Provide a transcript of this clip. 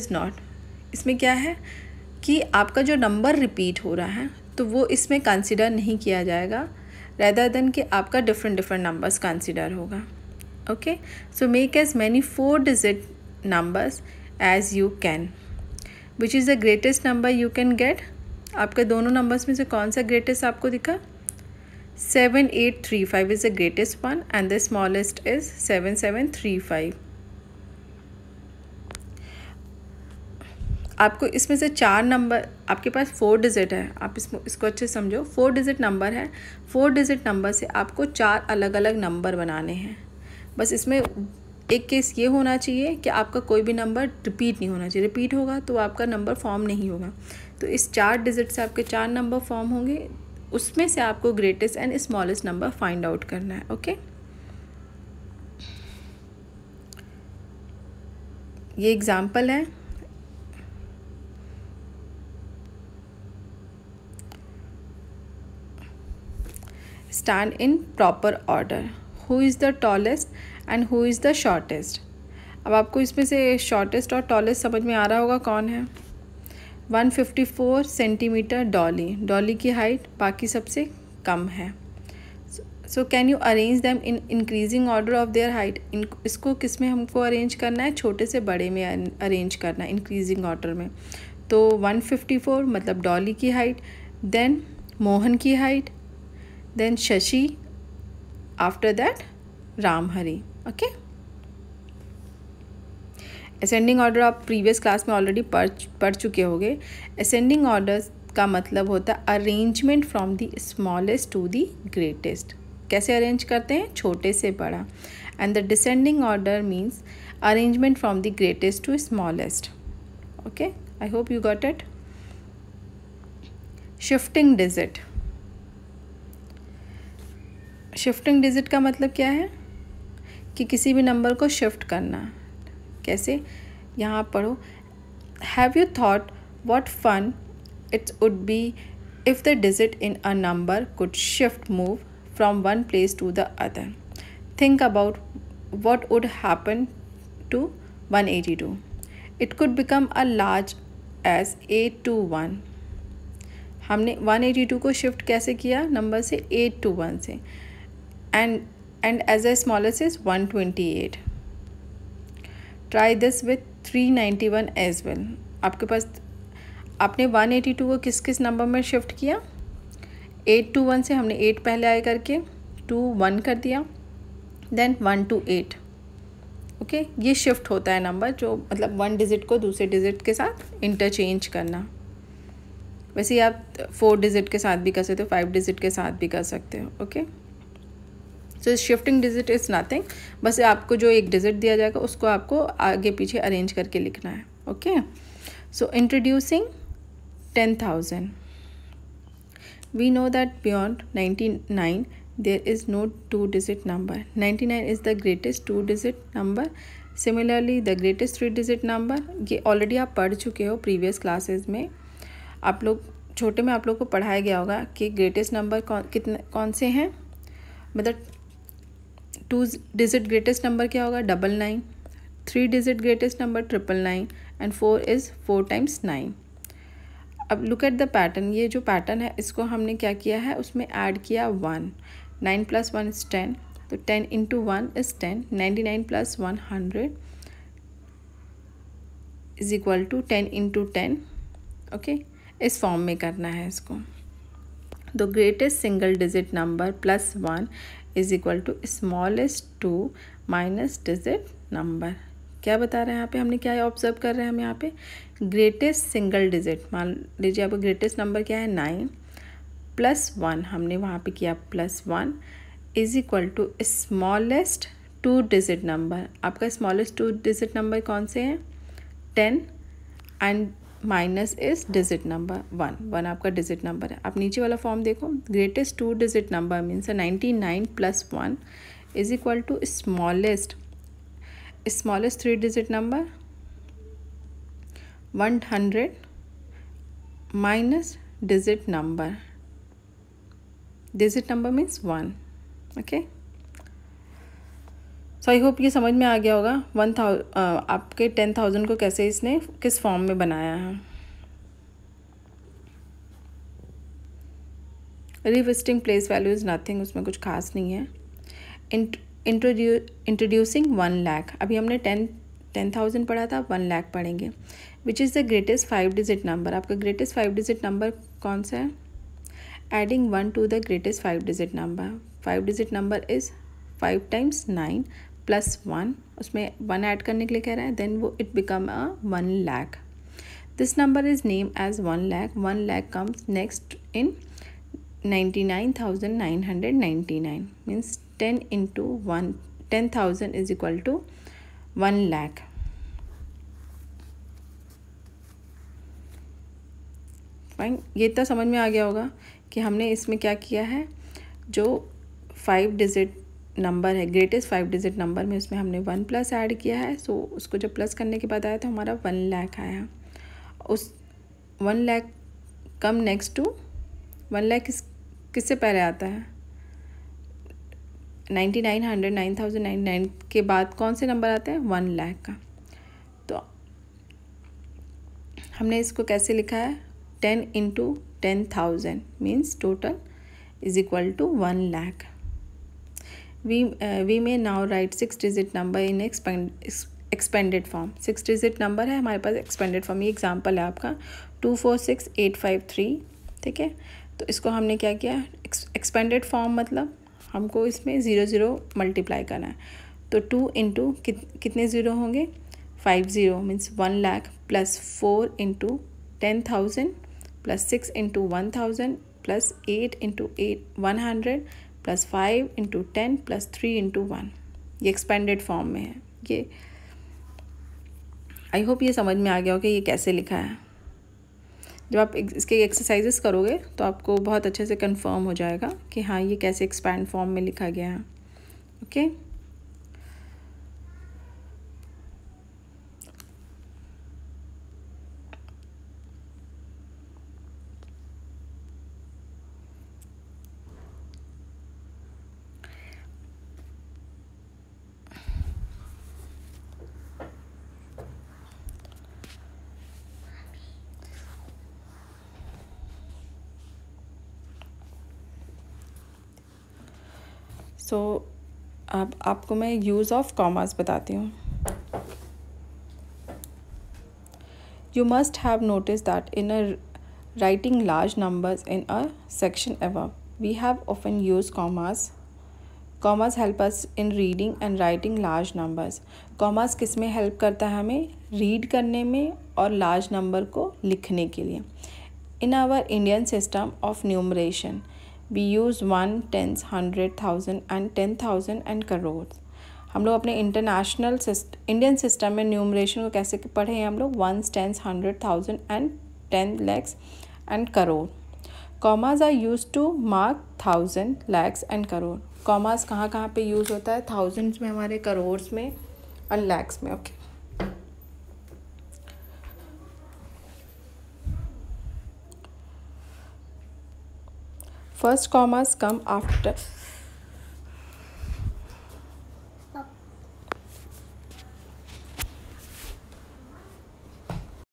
Is not इसमें क्या है कि आपका जो नंबर रिपीट हो रहा है तो वो इसमें कंसिडर नहीं किया जाएगा रेदर देन कि आपका डिफरेंट डिफरेंट नंबर्स कंसिडर होगा okay so make as many four digit numbers as you can which is the greatest number you can get आपके दोनों नंबर्स में से कौन सा ग्रेटेस्ट आपको दिखा seven eight three five is the greatest one and the smallest is seven seven three five आपको इसमें से चार नंबर आपके पास फोर डिजिट है आप इसमें इसको अच्छे समझो फोर डिजिट नंबर है फोर डिजिट नंबर से आपको चार अलग अलग नंबर बनाने हैं बस इसमें एक केस ये होना चाहिए कि आपका कोई भी नंबर रिपीट नहीं होना चाहिए रिपीट होगा तो आपका नंबर फॉर्म नहीं होगा तो इस चार डिजिट से आपके चार नंबर फॉर्म होंगे उसमें से आपको greatest and smallest number find out करना है ओके ये एग्ज़ाम्पल है stand in proper order. Who is the tallest and who is the shortest? अब आपको इसमें से शॉर्टेस्ट और टॉलेस्ट समझ में आ रहा होगा कौन है 154 सेंटीमीटर डॉली डॉली की हाइट बाकी सबसे कम है so can you arrange them in increasing order of their height इन इसको किस में हमको अरेंज करना है छोटे से बड़े में अरेंज करना है इंक्रीजिंग ऑर्डर में तो 154 मतलब डॉली की हाइट देन मोहन की height then Shashi, after that Ramhari. Okay. Ascending order आप प्रीवियस क्लास में ऑलरेडी पढ़ पढ़ चुके होंगे असेंडिंग ऑर्डर का मतलब होता है arrangement from the smallest to the greatest कैसे अरेंज करते हैं छोटे से बड़ा and the descending order means arrangement from the greatest to smallest okay I hope you got it shifting digit shifting digit का मतलब क्या है कि किसी भी नंबर को शिफ्ट करना कैसे यहाँ पढ़ो have you thought what fun it's would be if the digit in a number could shift move from one place to the other think about would happen to one eighty two it could become a large as eight two one हमने one eighty two को shift कैसे किया number से eight two one से and and as a smallest is 128 try this with 391 as well आपके पास आपने 182 को किस किस नंबर में शिफ्ट किया 821 से हमने 8 पहले आए करके 2 1 कर दिया देन 1 टू 8 ओके ये शिफ्ट होता है नंबर जो मतलब वन डिजिट को दूसरे डिजिट के साथ इंटरचेंज करना वैसे ही आप फोर डिजिट के साथ भी कर सकते हो फाइव डिजिट के साथ भी कर सकते हो okay okay? So shifting digit is nothing बस आपको जो एक डिजिट दिया जाएगा उसको आपको आगे पीछे अरेंज करके लिखना है okay so introducing ten thousand we know that beyond ninety nine there is no two digit number ninety nine is the greatest two digit number similarly the greatest three digit number ये already आप पढ़ चुके हो previous classes में आप लोग छोटे में आप लोग को पढ़ाया गया होगा कि ग्रेटेस्ट नंबर कौन कितने कौन से हैं मतलब टू डिजिट ग्रेटेस्ट नंबर क्या होगा double nine three digit greatest number triple nine and four is four times nine अब लुक एट द पैटर्न ये जो पैटर्न है इसको हमने क्या किया है उसमें ऐड किया one nine plus one is ten तो ten into one is ten ninety nine plus one hundred is equal to ten into ten okay इस फॉर्म में करना है इसको the greatest single digit number plus one is equal to smallest two minus digit number क्या बता रहे हैं यहाँ पे हमने क्या ऑब्जर्व कर रहे हैं हम यहाँ पे ग्रेटेस्ट सिंगल डिजिट मान लीजिए आपका ग्रेटेस्ट नंबर क्या है नाइन प्लस वन हमने वहाँ पे किया plus one is equal to smallest two digit number आपका स्मॉलेस्ट टू डिजिट नंबर कौन से हैं ten and minus is digit number one one आपका डिजिट नंबर है आप नीचे वाला फॉर्म देखो greatest two digit number means ninety nine plus one is equal to smallest smallest three digit number one hundred minus digit number digit number means one okay so I hope ये समझ में आ गया होगा one थाउ आपके ten thousand को कैसे इसने किस फॉर्म में बनाया है revisiting place value is nothing उसमें कुछ खास नहीं है इंट्रोड्यू इंट्रोड्यूसिंग वन लैख अभी हमने टेन टेन थाउजेंड पढ़ा था वन लैख पढ़ेंगे which is the greatest five digit number आपका ग्रेटेस्ट फाइव डिजिट नंबर कौन सा है adding one to the greatest five digit number five digit number is five times nine plus one उसमें one add करने के लिए कह रहा है देन वो it become a one lakh this number is name as one lakh one lakh comes next in ninety nine thousand nine hundred ninety nine means ten into one ten thousand is equal to one lakh ये तो समझ में आ गया होगा कि हमने इसमें क्या किया है जो फाइव डिजिट नंबर है ग्रेटेस्ट फाइव डिजिट नंबर में उसमें हमने वन प्लस ऐड किया है सो उसको जब प्लस करने के बाद आया तो हमारा वन लैख आया उस one lakh come next to one lakh किस किससे पहले आता है ninety nine hundred nine thousand nine nine के बाद कौन से नंबर आते हैं वन लैख का तो हमने इसको कैसे लिखा है ten into ten thousand means total is equal to one lakh we, uh, we may now write six digit number in expand, expanded form six digit number है हमारे पास एक्सपेंडेड फॉर्म ये एग्जाम्पल है आपका two four six eight five three ठीक है तो इसको हमने क्या किया एक्सपेंडेड फॉर्म मतलब हमको इसमें ज़ीरो ज़ीरो मल्टीप्लाई करना है तो टू इंटू कितने ज़ीरो होंगे five zero means one lakh plus four into ten thousand plus six into one thousand plus eight into eight one hundred plus five into ten plus three into one ये expanded form में है ये आई hope ये समझ में आ गया हो कि ये कैसे लिखा है जब आप इसके एक्सरसाइजेस करोगे तो आपको बहुत अच्छे से कंफर्म हो जाएगा कि हाँ ये कैसे एक्सपैंड फॉर्म में लिखा गया है ओके okay? सो तो अब आपको मैं यूज़ ऑफ कॉमास बताती हूँ you must have notice that in a writing large numbers in a section above we have often use commas commas help us in reading and writing large numbers commas किस में help करता है हमें read करने में और large number को लिखने के लिए in our Indian system of numeration we use one tens hundred thousand and ten thousand and crore हम लोग अपने इंटरनेशनल इंडियन सिस्टम में न्यूमरेशन को कैसे पढ़े हैं हम लोग ones tens hundred thousand and ten lakhs and crore commas are use to mark thousand lakhs and crore commas कहाँ कहाँ पे यूज़ होता है थाउजेंड्स में हमारे करोड़ में और लैक्स में okay okay. First commas come after